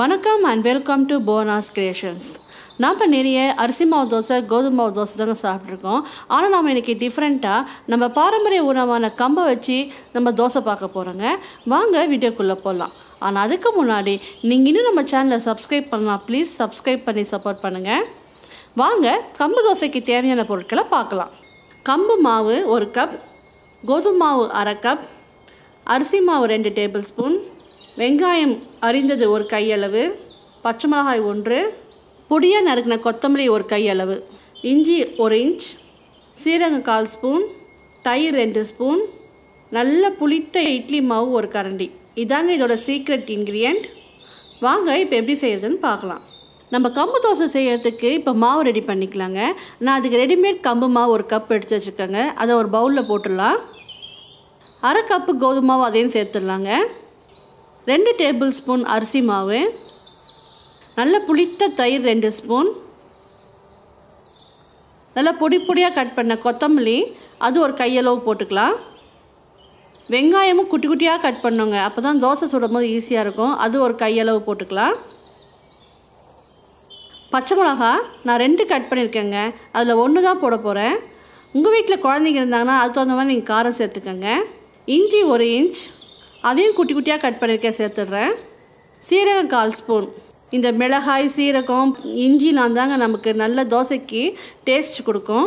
வணக்கம் and welcome to போனாஸ் creations நாம் நிறைய அரிசி மாவு தோசை கோதுமை மாவு தோசை தாங்க சாப்பிட்ருக்கோம் ஆனால் நாம் இன்றைக்கி டிஃப்ரெண்ட்டாக நம்ம பாரம்பரிய உணவான கம்பை வச்சு நம்ம தோசை பார்க்க போகிறோங்க வாங்க வீடியோக்குள்ளே போகலாம் ஆனால் அதுக்கு முன்னாடி நீங்கள் இன்னும் நம்ம சேனலை சப்ஸ்கிரைப் பண்ணலாம் ப்ளீஸ் சப்ஸ்கிரைப் பண்ணி சப்போர்ட் பண்ணுங்கள் வாங்க கம்பு தோசைக்கு தேவையான பொருட்களை பார்க்கலாம் கம்பு மாவு ஒரு கப் கோதுமை மாவு அரை கப் அரிசி மாவு ரெண்டு டேபிள் ஸ்பூன் வெங்காயம் அரிந்தது ஒரு கையளவு பச்சை மிளகாய் ஒன்று பொடியாக நறுக்கின கொத்தமல்லி ஒரு கையளவு இஞ்சி ஒரு இன்ச் சீரகம் கால் ஸ்பூன் தயிர் ரெண்டு ஸ்பூன் நல்ல புளித்த இட்லி மாவு ஒரு கரண்டி இதாங்க இதோட சீக்ரெட் இன்க்ரீடியண்ட் வாங்க இப்போ எப்படி செய்கிறதுன்னு பார்க்கலாம் நம்ம கம்பு தோசை செய்கிறதுக்கு இப்போ மாவு ரெடி பண்ணிக்கலாங்க நான் அதுக்கு ரெடிமேட் கம்பு மாவு ஒரு கப் எடுத்து வச்சுருக்கேங்க அதை ஒரு பவுலில் போட்டுடலாம் அரை கப்பு கோதுமாவும் அதையும் சேர்த்துடலாங்க ரெண்டு டேபிள் ஸ்பூன் அரிசி மாவு நல்ல புளித்த தயிர் ரெண்டு ஸ்பூன் நல்லா பொடி பொடியாக கட் பண்ண கொத்தமல்லி அது ஒரு கையளவு போட்டுக்கலாம் வெங்காயமும் குட்டி குட்டியாக கட் பண்ணுங்க அப்போ தான் தோசை சுடும் போது ஈஸியாக இருக்கும் அது ஒரு கையளவு போட்டுக்கலாம் பச்சை மிளகா நான் ரெண்டு கட் பண்ணியிருக்கேங்க அதில் ஒன்று தான் போட போகிறேன் உங்கள் வீட்டில் குழந்தைங்க இருந்தாங்கன்னா அது தகுந்த மாதிரி நீங்கள் காரம் சேர்த்துக்கோங்க இஞ்சி ஒரு இன்ச் அதையும் குட்டி குட்டியாக கட் பண்ணியிருக்க சேர்த்துடுறேன் சீரகம் கால் ஸ்பூன் இந்த மிளகாய் சீரகம் இஞ்சிலாம் தாங்க நமக்கு நல்ல தோசைக்கு டேஸ்ட் கொடுக்கும்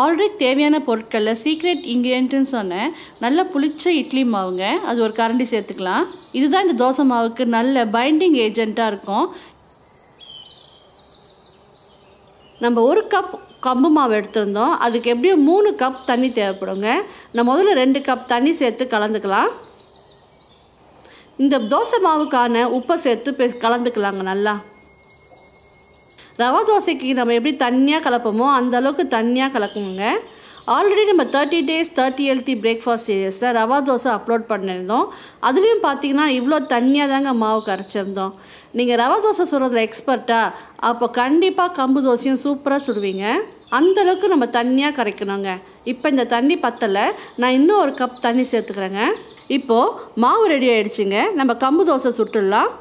ஆல்ரெடி தேவையான பொருட்களில் சீக்ரெட் இன்க்ரீடியன்ட்னு சொன்னேன் நல்லா புளிச்ச இட்லி மாவுங்க அது ஒரு கரண்டி சேர்த்துக்கலாம் இதுதான் இந்த தோசை மாவுக்கு நல்ல பைண்டிங் ஏஜெண்ட்டாக இருக்கும் நம்ம ஒரு கப் கம்பு மாவு எடுத்திருந்தோம் அதுக்கு எப்படியும் மூணு கப் தண்ணி தேவைப்படுங்க நம்ம முதல்ல ரெண்டு கப் தண்ணி சேர்த்து கலந்துக்கலாம் இந்த தோசை மாவுக்கான உப்பை சேர்த்து கலந்துக்கலாங்க நல்லா ரவா தோசைக்கு நம்ம எப்படி தனியாக கலப்போமோ அந்த அளவுக்கு தனியாக கலக்குங்க ஆல்ரெடி நம்ம thirty days thirty healthy breakfast சீரியஸில் ரவா தோசை அப்லோட் பண்ணியிருந்தோம் அதுலேயும் பார்த்தீங்கன்னா இவ்வளோ தண்ணியாக தாங்க மாவு கரைச்சிருந்தோம் நீங்கள் ரவா தோசை சுடுறதுல எக்ஸ்பர்ட்டா அப்போ கண்டிப்பாக கம்பு தோசையும் சூப்பராக சுடுவீங்க அந்தளவுக்கு நம்ம தண்ணியாக கரைக்கணுங்க இப்போ இந்த தண்ணி பத்தலை நான் இன்னும் ஒரு கப் தண்ணி சேர்த்துக்கிறேங்க இப்போது மாவு ரெடி ஆகிடுச்சிங்க நம்ம கம்பு தோசை சுட்டுடலாம்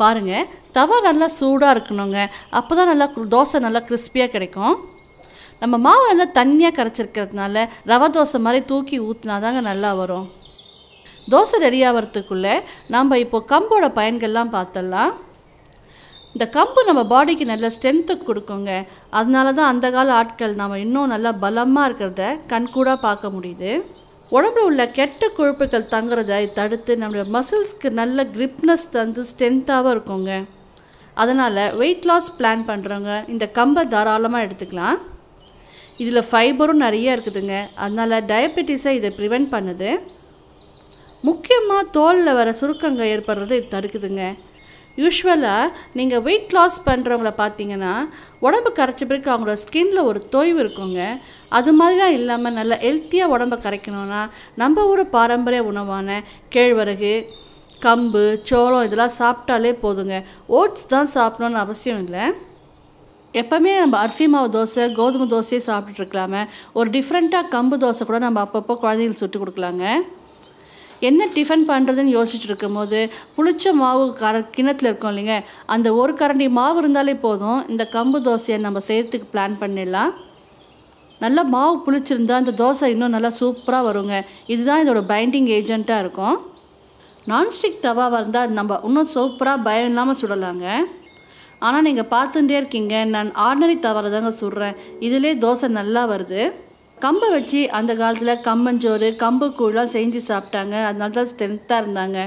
பாருங்கள் தவா நல்லா சூடாக இருக்கணுங்க அப்போ தான் நல்லா தோசை நல்லா கிறிஸ்பியாக கிடைக்கும் நம்ம மாவு நல்லா தண்ணியாக கரைச்சிருக்கிறதுனால ரவை தோசை மாதிரி தூக்கி ஊற்றினா தாங்க நல்லா வரும் தோசை ரெடி ஆகிறதுக்குள்ளே நம்ம இப்போது கம்போட பயன்கள்லாம் பார்த்துடலாம் இந்த கம்பு நம்ம பாடிக்கு நல்ல ஸ்ட்ரென்த்து கொடுக்குங்க அதனால தான் அந்த கால ஆட்கள் நாம் இன்னும் நல்லா பலமாக இருக்கிறத கண்கூடாக பார்க்க முடியுது உடம்புல உள்ள கெட்ட கொழுப்புகள் தங்குறதை தடுத்து நம்மளுடைய மசில்ஸ்க்கு நல்ல கிரிப்னஸ் தந்து ஸ்ட்ரென்த்தாகவும் இருக்குங்க அதனால் வெயிட் லாஸ் பிளான் பண்ணுறவங்க இந்த கம்பை தாராளமாக எடுத்துக்கலாம் இதில் ஃபைபரும் நிறைய இருக்குதுங்க அதனால் டயபெட்டிஸை இதை ப்ரிவெண்ட் பண்ணுது முக்கியமாக தோலில் வர சுருக்கங்கள் ஏற்படுறது இது தடுக்குதுங்க யூஸ்வலாக நீங்கள் வெயிட் லாஸ் பண்ணுறவங்கள பார்த்தீங்கன்னா உடம்பு கரைச்ச பிறகு அவங்களோட ஸ்கின்ல ஒரு தொய்வு இருக்குங்க அது மாதிரிலாம் இல்லாமல் நல்லா ஹெல்த்தியாக உடம்பை கரைக்கணும்னா நம்ம ஒரு பாரம்பரிய உணவான கேழ்வரகு கம்பு சோளம் இதெல்லாம் சாப்பிட்டாலே போதுங்க ஓட்ஸ் தான் சாப்பிடணும்னு அவசியம் இல்லை எப்போவுமே நம்ம அரிசி மாவு தோசை கோதுமை தோசையே சாப்பிட்டுட்டு இருக்கலாமே ஒரு டிஃப்ரெண்ட்டாக கம்பு தோசை கூட நம்ம அப்பப்போ குழந்தைங்களுக்கு சுட்டு கொடுக்கலாங்க என்ன டிஃபன் பண்ணுறதுன்னு யோசிச்சுட்டு இருக்கும்போது புளிச்ச மாவு கர கிணத்துல இருக்கோம் இல்லைங்க அந்த ஒரு கரண்டி மாவு இருந்தாலே போதும் இந்த கம்பு தோசையை நம்ம செய்கிறதுக்கு பிளான் பண்ணிடலாம் நல்லா மாவு புளிச்சிருந்தா அந்த தோசை இன்னும் நல்லா சூப்பராக வருங்க இதுதான் இதோட பைண்டிங் ஏஜெண்ட்டாக இருக்கும் நான்ஸ்டிக் தவாவாக இருந்தால் நம்ம இன்னும் சூப்பராக பயம் இல்லாமல் சுடலாங்க ஆனால் நீங்கள் பார்த்துட்டே இருக்கீங்க நான் ஆர்டினரி தவாவில் தாங்க சுடுறேன் இதிலே தோசை நல்லா வருது கம்பை வச்சு அந்த காலத்தில் கம்மஞ்சோறு கம்பு கூழாக செஞ்சு சாப்பிட்டாங்க அதனால தான் ஸ்ட்ரென்த்தாக இருந்தாங்க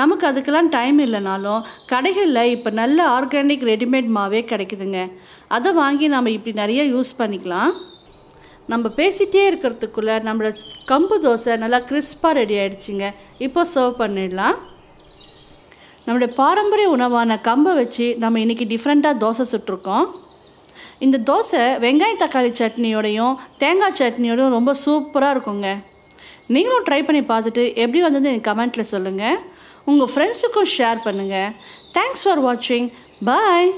நமக்கு அதுக்கெல்லாம் டைம் இல்லைனாலும் கடைகளில் இப்போ நல்ல ஆர்கானிக் ரெடிமேட் மாவே கிடைக்குதுங்க அதை வாங்கி நம்ம இப்படி நிறைய யூஸ் பண்ணிக்கலாம் நம்ம பேசிகிட்டே இருக்கிறதுக்குள்ளே நம்மளோட கம்பு தோசை நல்லா கிறிஸ்பாக ரெடி ஆகிடுச்சிங்க இப்போ சர்வ் பண்ணிடலாம் நம்மளுடைய பாரம்பரிய உணவான கம்பை வச்சு நம்ம இன்றைக்கி டிஃப்ரெண்ட்டாக தோசை சுட்டிருக்கோம் இந்த தோசை வெங்காய தக்காளி சட்னியோடையும் தேங்காய் சட்னியோடையும் ரொம்ப சூப்பராக இருக்குங்க நீங்களும் ட்ரை பண்ணி பார்த்துட்டு எப்படி வந்தது எனக்கு கமெண்ட்டில் சொல்லுங்கள் உங்கள் ஃப்ரெண்ட்ஸுக்கும் ஷேர் பண்ணுங்கள் தேங்க்ஸ் ஃபார் வாட்சிங் பாய்